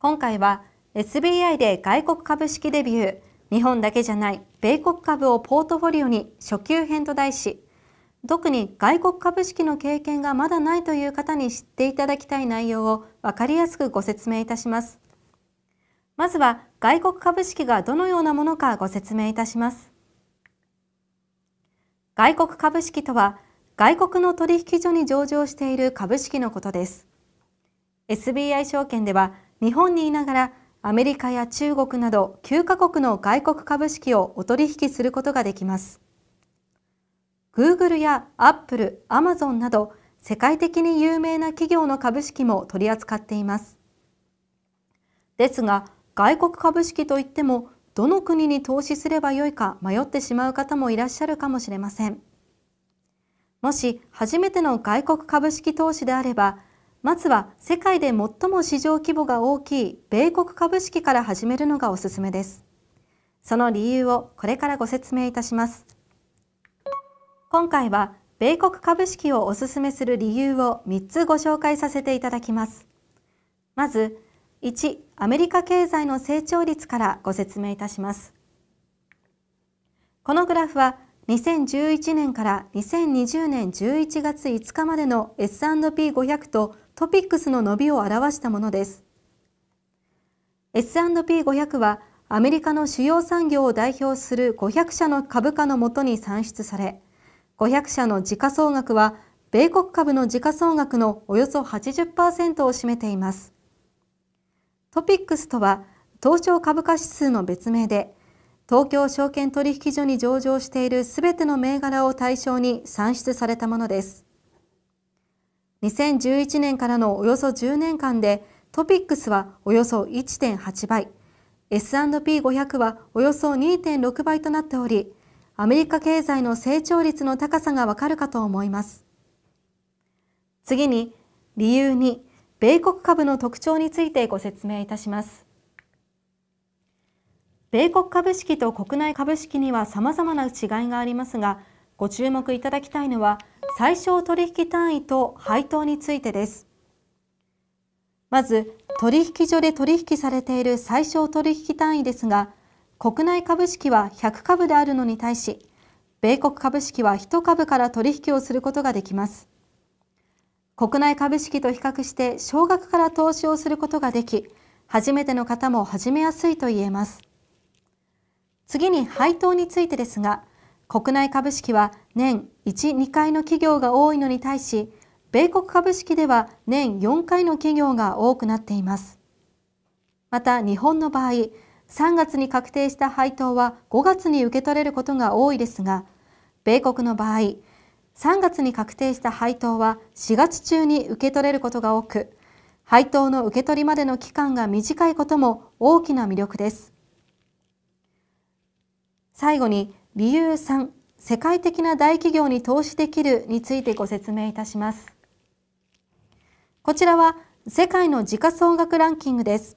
今回は SBI で外国株式デビュー、日本だけじゃない米国株をポートフォリオに初級編と題し、特に外国株式の経験がまだないという方に知っていただきたい内容を分かりやすくご説明いたします。まずは外国株式がどのようなものかご説明いたします。外国株式とは、外国の取引所に上場している株式のことです。SBI 証券では、日本にいながらアメリカや中国など9カ国の外国株式をお取引することができます。Google や Apple、Amazon など世界的に有名な企業の株式も取り扱っています。ですが、外国株式といってもどの国に投資すればよいか迷ってしまう方もいらっしゃるかもしれません。もし初めての外国株式投資であれば、まずは世界で最も市場規模が大きい米国株式から始めるのがおすすめです。その理由をこれからご説明いたします。今回は米国株式をおすすめする理由を3つご紹介させていただきます。まず、1、アメリカ経済の成長率からご説明いたします。このグラフは2011年から2020年11月5日までの S&P500 とトピックスの伸びを表したものです。S&P500 はアメリカの主要産業を代表する500社の株価のもとに算出され、500社の時価総額は米国株の時価総額のおよそ80%を占めています。トピックスとは東証株価指数の別名で、東京証券取引所に上場しているすべての銘柄を対象に算出されたものです。2011年からのおよそ10年間でトピックスはおよそ1.8倍、S&P500 はおよそ2.6倍となっており、アメリカ経済の成長率の高さがわかるかと思います。次に、理由に米国株の特徴についてご説明いたします。米国株式と国内株式には様々な違いがありますがご注目いただきたいのは最小取引単位と配当についてですまず取引所で取引されている最小取引単位ですが国内株式は100株であるのに対し米国株式は1株から取引をすることができます国内株式と比較して少額から投資をすることができ初めての方も始めやすいと言えます次に配当についてですが、国内株式は年1、2回の企業が多いのに対し、米国株式では年4回の企業が多くなっています。また日本の場合、3月に確定した配当は5月に受け取れることが多いですが、米国の場合、3月に確定した配当は4月中に受け取れることが多く、配当の受け取りまでの期間が短いことも大きな魅力です。最後に理由3世界的な大企業に投資できるについてご説明いたしますこちらは世界の時価総額ランキングです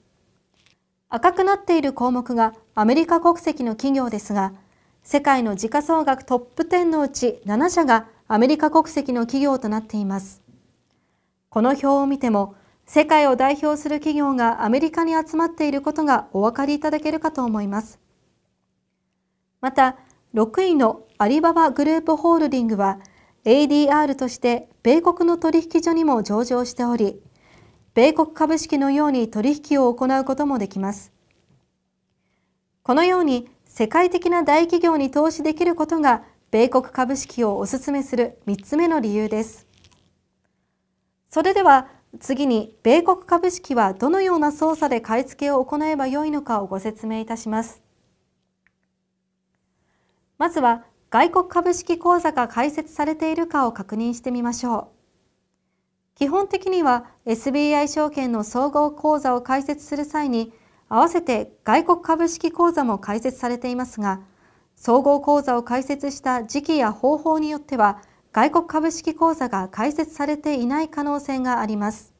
赤くなっている項目がアメリカ国籍の企業ですが世界の時価総額トップ10のうち7社がアメリカ国籍の企業となっていますこの表を見ても世界を代表する企業がアメリカに集まっていることがお分かりいただけるかと思いますまた、6位のアリババグループホールディングは ADR として米国の取引所にも上場しており、米国株式のように取引を行うこともできます。このように世界的な大企業に投資できることが米国株式をお勧めする3つ目の理由です。それでは次に米国株式はどのような操作で買い付けを行えばよいのかをご説明いたします。まずは外国株式口座が開設されているかを確認してみましょう。基本的には SBI 証券の総合口座を開設する際に合わせて外国株式口座も開設されていますが総合口座を開設した時期や方法によっては外国株式口座が開設されていない可能性があります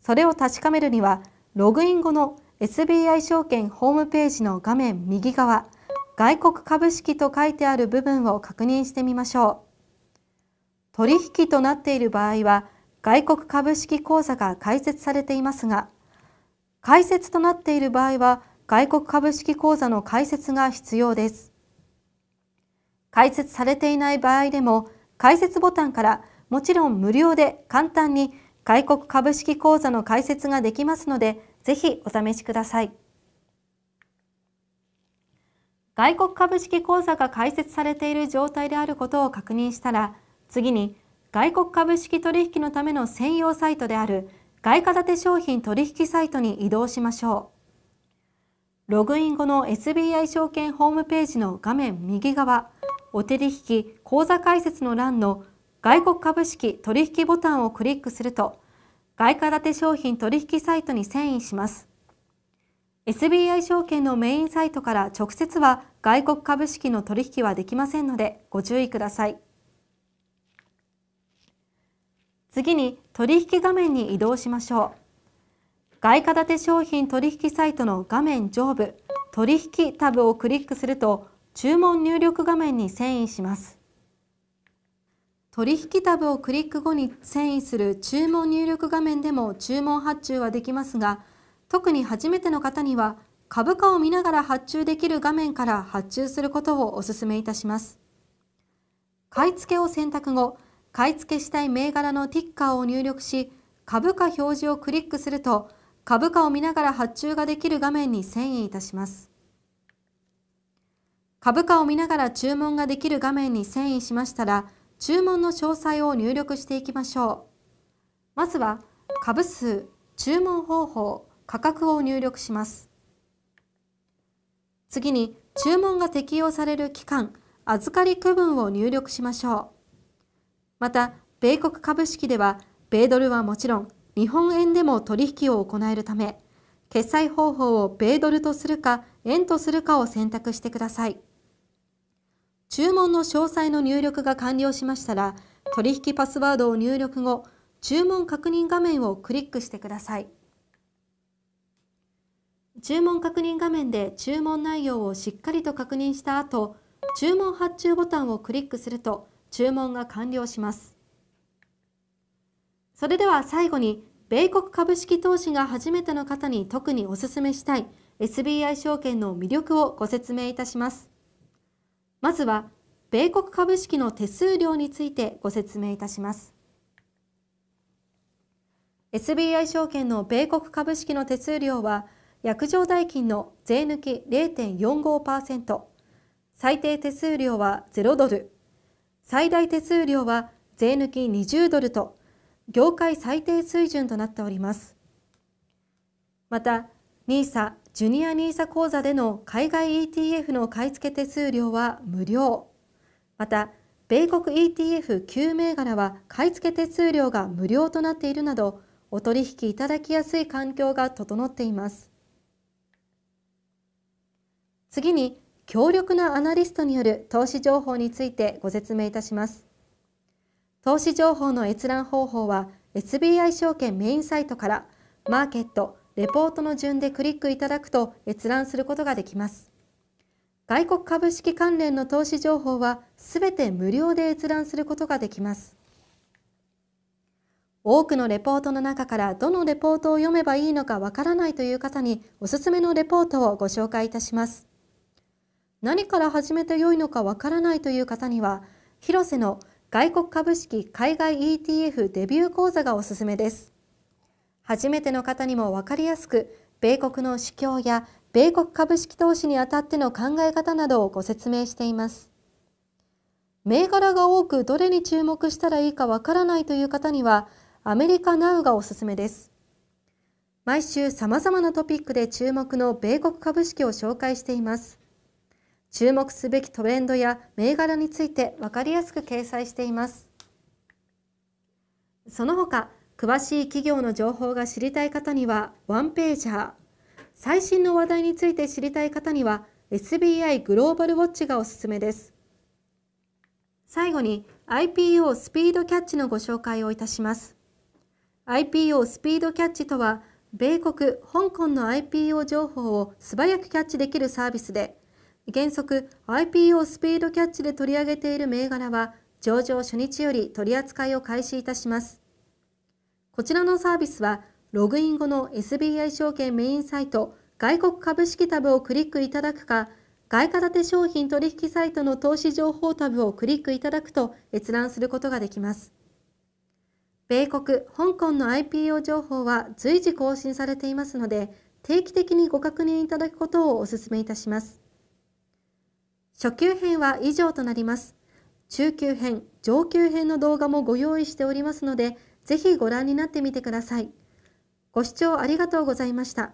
それを確かめるにはログイン後の SBI 証券ホームページの画面右側外国株式と書いてある部分を確認してみましょう。取引となっている場合は、外国株式口座が開設されていますが、開設となっている場合は、外国株式口座の開設が必要です。開設されていない場合でも、開設ボタンからもちろん無料で簡単に外国株式口座の開設ができますので、ぜひお試しください。外国株式口座が開設されている状態であることを確認したら、次に外国株式取引のための専用サイトである外貨建て商品取引サイトに移動しましょう。ログイン後の SBI 証券ホームページの画面右側、お手引き口座開設の欄の外国株式取引ボタンをクリックすると、外貨建て商品取引サイトに遷移します。SBI 証券のメインサイトから直接は外国株式の取引はできませんのでご注意ください次に取引画面に移動しましょう外貨建て商品取引サイトの画面上部取引タブをクリックすると注文入力画面に遷移します取引タブをクリック後に遷移する注文入力画面でも注文発注はできますが特に初めての方には株価を見ながら発注できる画面から発注することをお勧めいたします。買い付けを選択後、買い付けしたい銘柄のティッカーを入力し、株価表示をクリックすると、株価を見ながら発注ができる画面に遷移いたします。株価を見ながら注文ができる画面に遷移しましたら、注文の詳細を入力していきましょう。まずは、株数、注文方法、価格を入力します。次に注文が適用される期間、預かり区分を入力しましょう。また、米国株式では、米ドルはもちろん、日本円でも取引を行えるため、決済方法を米ドルとするか、円とするかを選択してください。注文の詳細の入力が完了しましたら、取引パスワードを入力後、注文確認画面をクリックしてください。注文確認画面で注文内容をしっかりと確認した後、注文発注ボタンをクリックすると注文が完了します。それでは最後に、米国株式投資が初めての方に特にお勧めしたい SBI 証券の魅力をご説明いたします。まずは、米国株式の手数料についてご説明いたします。SBI 証券の米国株式の手数料は、薬場代金の税抜き0.45%最低手数料は0ドル最大手数料は税抜き20ドルと業界最低水準となっておりますまた NISA ジュニア NISA 口座での海外 ETF の買い付け手数料は無料また米国 ETF9 銘柄は買い付け手数料が無料となっているなどお取引いただきやすい環境が整っています次に強力なアナリストによる投資情報についてご説明いたします投資情報の閲覧方法は SBI 証券メインサイトからマーケットレポートの順でクリックいただくと閲覧することができます外国株式関連の投資情報はすべて無料で閲覧することができます多くのレポートの中からどのレポートを読めばいいのかわからないという方におすすめのレポートをご紹介いたします何から始めてよいのかわからないという方には、広瀬の外国株式海外 ETF デビュー講座がおすすめです。初めての方にも分かりやすく、米国の市況や米国株式投資にあたっての考え方などをご説明しています。銘柄が多くどれに注目したらいいかわからないという方には、アメリカナウがおすすめです。毎週様々なトピックで注目の米国株式を紹介しています。注目すべきトレンドや銘柄について分かりやすく掲載しています。その他、詳しい企業の情報が知りたい方にはワンページャー、最新の話題について知りたい方には SBI グローバルウォッチがおすすめです。最後に IPO スピードキャッチのご紹介をいたします。IPO スピードキャッチとは、米国、香港の IPO 情報を素早くキャッチできるサービスで、原則 IPO スピードキャッチで取り上げている銘柄は上場初日より取り扱いを開始いたします。こちらのサービスはログイン後の SBI 証券メインサイト外国株式タブをクリックいただくか外貨建て商品取引サイトの投資情報タブをクリックいただくと閲覧することができます。米国、香港の IPO 情報は随時更新されていますので定期的にご確認いただくことをお勧めいたします。初級編は以上となります。中級編、上級編の動画もご用意しておりますので、ぜひご覧になってみてください。ご視聴ありがとうございました。